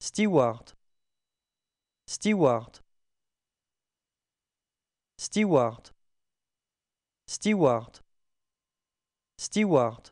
Steward Steward Steward Steward Steward